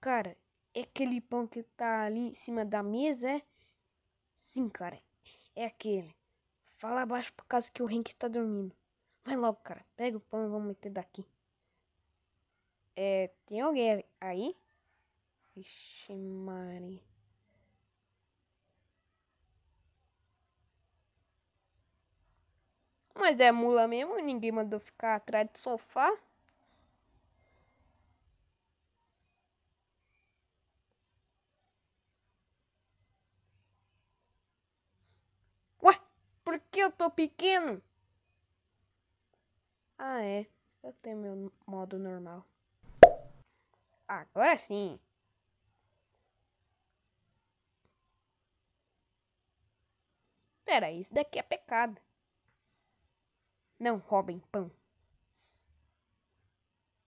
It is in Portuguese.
Cara, é aquele pão que tá ali em cima da mesa, é? Sim, cara, é aquele. Fala abaixo por causa que o Henk está dormindo. Vai logo, cara, pega o pão e vamos meter daqui. É, tem alguém aí? Vixe, Mari. Mas é mula mesmo, ninguém mandou ficar atrás do sofá. que eu tô pequeno? Ah, é. Eu tenho meu modo normal. Agora sim. Pera, isso daqui é pecado. Não roubem pão.